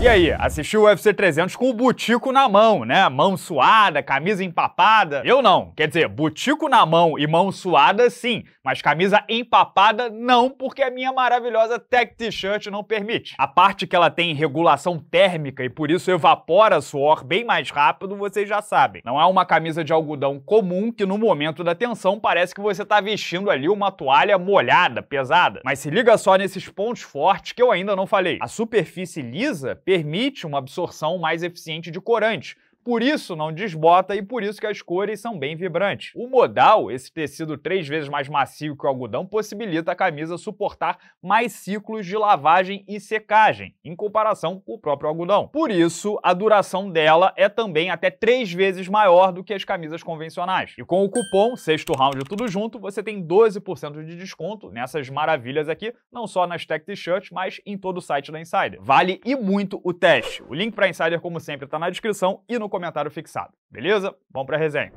E aí, assistiu o UFC 300 com o butico na mão, né? Mão suada, camisa empapada. Eu não. Quer dizer, butico na mão e mão suada, sim. Mas camisa empapada, não, porque a minha maravilhosa Tech T-shirt não permite. A parte que ela tem regulação térmica e por isso evapora suor bem mais rápido, vocês já sabem. Não é uma camisa de algodão comum que no momento da tensão parece que você tá vestindo ali uma toalha molhada, pesada. Mas se liga só nesses pontos fortes que eu ainda não falei. A superfície lisa permite uma absorção mais eficiente de corante, por isso não desbota e por isso que as cores são bem vibrantes. O modal, esse tecido três vezes mais macio que o algodão, possibilita a camisa suportar mais ciclos de lavagem e secagem, em comparação com o próprio algodão. Por isso, a duração dela é também até três vezes maior do que as camisas convencionais. E com o cupom sexto round tudo junto, você tem 12% de desconto nessas maravilhas aqui, não só nas Tech T-shirts, mas em todo o site da Insider. Vale e muito o teste. O link para Insider, como sempre, está na descrição e no comentário comentário fixado. Beleza? Vamos para a resenha.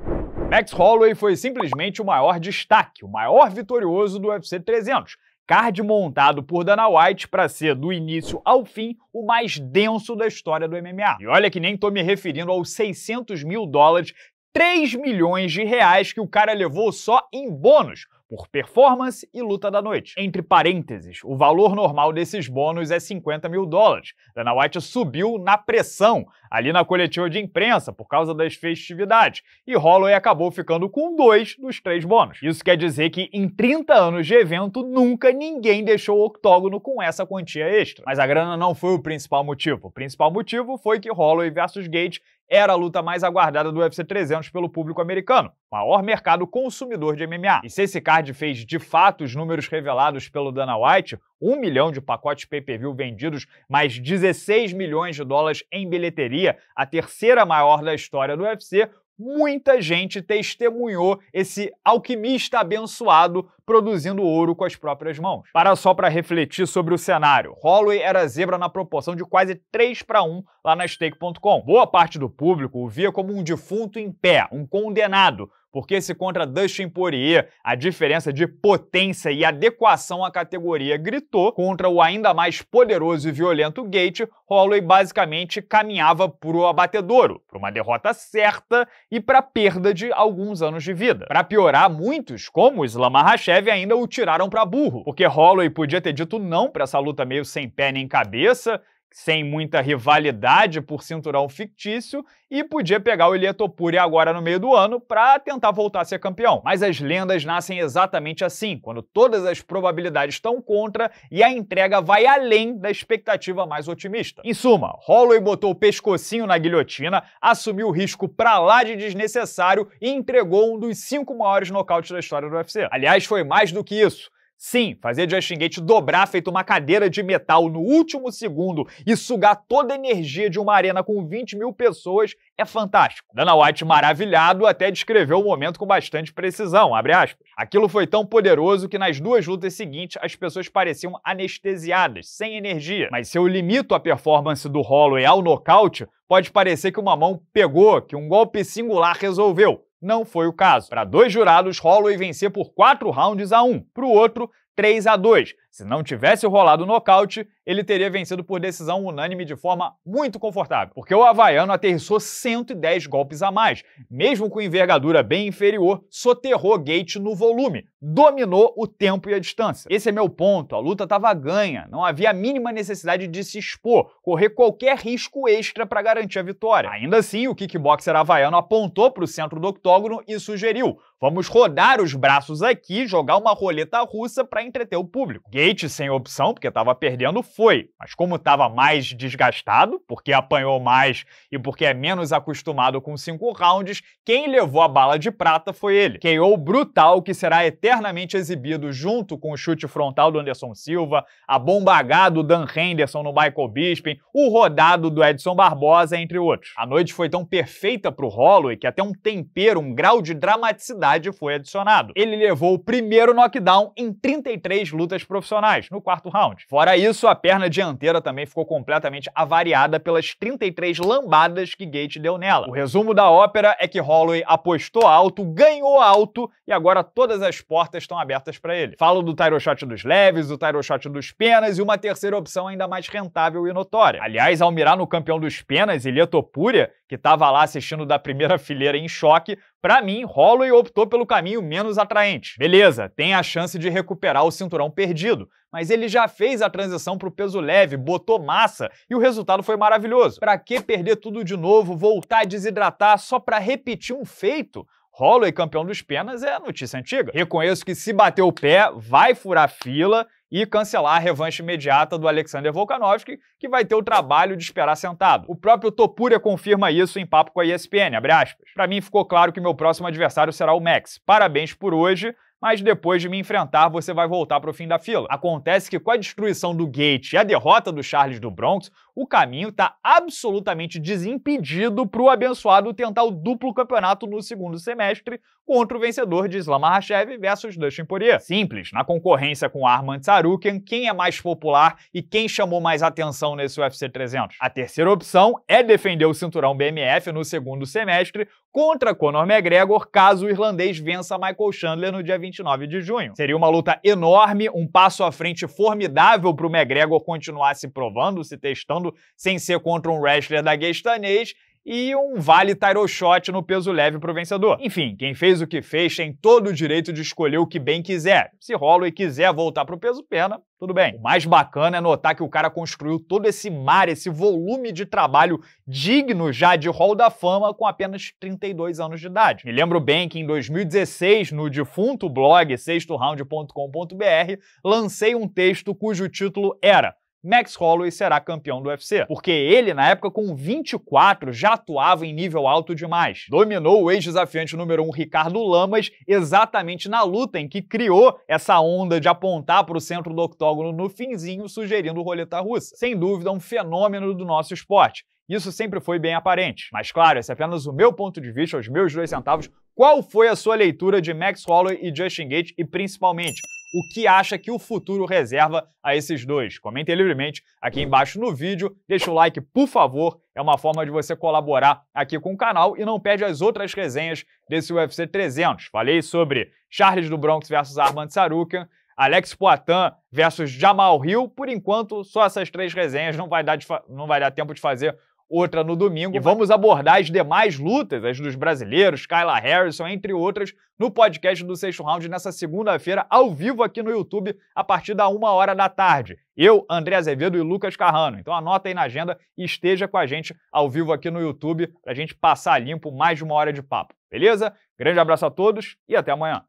Max Holloway foi simplesmente o maior destaque, o maior vitorioso do UFC 300. Card montado por Dana White para ser, do início ao fim, o mais denso da história do MMA. E olha que nem estou me referindo aos 600 mil dólares, 3 milhões de reais que o cara levou só em bônus por performance e luta da noite. Entre parênteses, o valor normal desses bônus é 50 mil dólares. Dana White subiu na pressão, ali na coletiva de imprensa, por causa das festividades, e Holloway acabou ficando com dois dos três bônus. Isso quer dizer que em 30 anos de evento, nunca ninguém deixou o octógono com essa quantia extra. Mas a grana não foi o principal motivo. O principal motivo foi que Holloway versus Gate era a luta mais aguardada do UFC 300 pelo público americano, maior mercado consumidor de MMA. E se esse card fez de fato os números revelados pelo Dana White, 1 milhão de pacotes pay-per-view vendidos, mais 16 milhões de dólares em bilheteria, a terceira maior da história do UFC, muita gente testemunhou esse alquimista abençoado produzindo ouro com as próprias mãos. Para só para refletir sobre o cenário, Holloway era zebra na proporção de quase 3 para 1 lá na stake.com. Boa parte do público o via como um defunto em pé, um condenado, porque se contra Dustin Poirier, a diferença de potência e adequação à categoria gritou, contra o ainda mais poderoso e violento Gate, Holloway basicamente caminhava para o abatedouro, para uma derrota certa e para perda de alguns anos de vida. Para piorar, muitos, como o Islam Makhachev, ainda o tiraram para burro, porque Holloway podia ter dito não para essa luta meio sem pé nem cabeça, sem muita rivalidade por cinturão fictício e podia pegar o Ilha Topuri agora no meio do ano para tentar voltar a ser campeão. Mas as lendas nascem exatamente assim, quando todas as probabilidades estão contra e a entrega vai além da expectativa mais otimista. Em suma, Holloway botou o pescocinho na guilhotina, assumiu o risco para lá de desnecessário e entregou um dos cinco maiores nocautes da história do UFC. Aliás, foi mais do que isso. Sim, fazer Justin Gate dobrar feito uma cadeira de metal no último segundo e sugar toda a energia de uma arena com 20 mil pessoas é fantástico. Dana White, maravilhado, até descreveu o momento com bastante precisão, Aquilo foi tão poderoso que nas duas lutas seguintes as pessoas pareciam anestesiadas, sem energia. Mas se eu limito a performance do Holloway ao nocaute, pode parecer que uma mão pegou, que um golpe singular resolveu. Não foi o caso. Para dois jurados, Holloway vencer por quatro rounds a um. para o outro, 3 a 2. Se não tivesse rolado o nocaute, ele teria vencido por decisão unânime de forma muito confortável, porque o havaiano aterrissou 110 golpes a mais, mesmo com envergadura bem inferior, soterrou Gate no volume, dominou o tempo e a distância. Esse é meu ponto, a luta estava ganha, não havia a mínima necessidade de se expor, correr qualquer risco extra para garantir a vitória. Ainda assim, o kickboxer havaiano apontou para o centro do octógono e sugeriu: "Vamos rodar os braços aqui, jogar uma roleta russa para entreter o público". Gate Gates sem opção, porque estava perdendo, foi. Mas como estava mais desgastado, porque apanhou mais e porque é menos acostumado com cinco rounds, quem levou a bala de prata foi ele. KO brutal que será eternamente exibido junto com o chute frontal do Anderson Silva, a bombagado do Dan Henderson no Michael Bisping, o rodado do Edson Barbosa, entre outros. A noite foi tão perfeita para o Holloway que até um tempero, um grau de dramaticidade foi adicionado. Ele levou o primeiro knockdown em 33 lutas profissionais profissionais, no quarto round. Fora isso, a perna dianteira também ficou completamente avariada pelas 33 lambadas que Gate deu nela. O resumo da ópera é que Holloway apostou alto, ganhou alto e agora todas as portas estão abertas para ele. Falo do title shot dos leves, do title shot dos penas e uma terceira opção ainda mais rentável e notória. Aliás, ao mirar no campeão dos penas, Ilha Topuria, que estava lá assistindo da primeira fileira em choque, para mim, Holloway optou pelo caminho menos atraente. Beleza, tem a chance de recuperar o cinturão perdido, mas ele já fez a transição para o peso leve, botou massa e o resultado foi maravilhoso. Para que perder tudo de novo, voltar a desidratar só para repetir um feito? Holloway campeão dos penas é notícia antiga. Reconheço que se bater o pé, vai furar fila e cancelar a revanche imediata do Alexander Volkanovski, que vai ter o trabalho de esperar sentado. O próprio Topuria confirma isso em papo com a ESPN, abre aspas. mim ficou claro que meu próximo adversário será o Max. Parabéns por hoje, mas depois de me enfrentar você vai voltar para o fim da fila. Acontece que com a destruição do Gate e a derrota do Charles do Bronx, o caminho está absolutamente desimpedido para o abençoado tentar o duplo campeonato no segundo semestre contra o vencedor de Islam Makhachev versus Dustin Poirier. Simples, na concorrência com Arman Tsarukyan, quem é mais popular e quem chamou mais atenção nesse UFC 300? A terceira opção é defender o cinturão BMF no segundo semestre contra Conor McGregor, caso o irlandês vença Michael Chandler no dia 20 29 de junho. Seria uma luta enorme, um passo à frente formidável para o McGregor continuar se provando, se testando, sem ser contra um wrestler daguestanês e um vale title shot no peso leve para o vencedor. Enfim, quem fez o que fez tem todo o direito de escolher o que bem quiser. Se e quiser voltar para o peso pena, tudo bem. O mais bacana é notar que o cara construiu todo esse mar, esse volume de trabalho digno já de Hall da Fama com apenas 32 anos de idade. Me lembro bem que em 2016, no defunto blog sextoround.com.br, lancei um texto cujo título era Max Holloway será campeão do UFC, porque ele, na época com 24, já atuava em nível alto demais. Dominou o ex-desafiante número 1 um, Ricardo Lamas exatamente na luta em que criou essa onda de apontar para o centro do octógono no finzinho, sugerindo roleta russa. Sem dúvida, um fenômeno do nosso esporte. Isso sempre foi bem aparente. Mas claro, esse é apenas o meu ponto de vista, os meus dois centavos. Qual foi a sua leitura de Max Holloway e Justin Gates e principalmente o que acha que o futuro reserva a esses dois. Comentem livremente aqui embaixo no vídeo, deixa o like, por favor, é uma forma de você colaborar aqui com o canal e não perde as outras resenhas desse UFC 300. Falei sobre Charles do Bronx versus Armand Sarukian, Alex Poitin versus Jamal Hill. Por enquanto, só essas três resenhas não vai dar, não vai dar tempo de fazer outra no domingo. E vamos abordar as demais lutas, as dos brasileiros, Kyla Harrison, entre outras, no podcast do sexto round nessa segunda-feira, ao vivo aqui no YouTube, a partir da uma hora da tarde. Eu, André Azevedo e Lucas Carrano. Então anota aí na agenda e esteja com a gente ao vivo aqui no YouTube para a gente passar limpo mais de uma hora de papo. Beleza? Grande abraço a todos e até amanhã.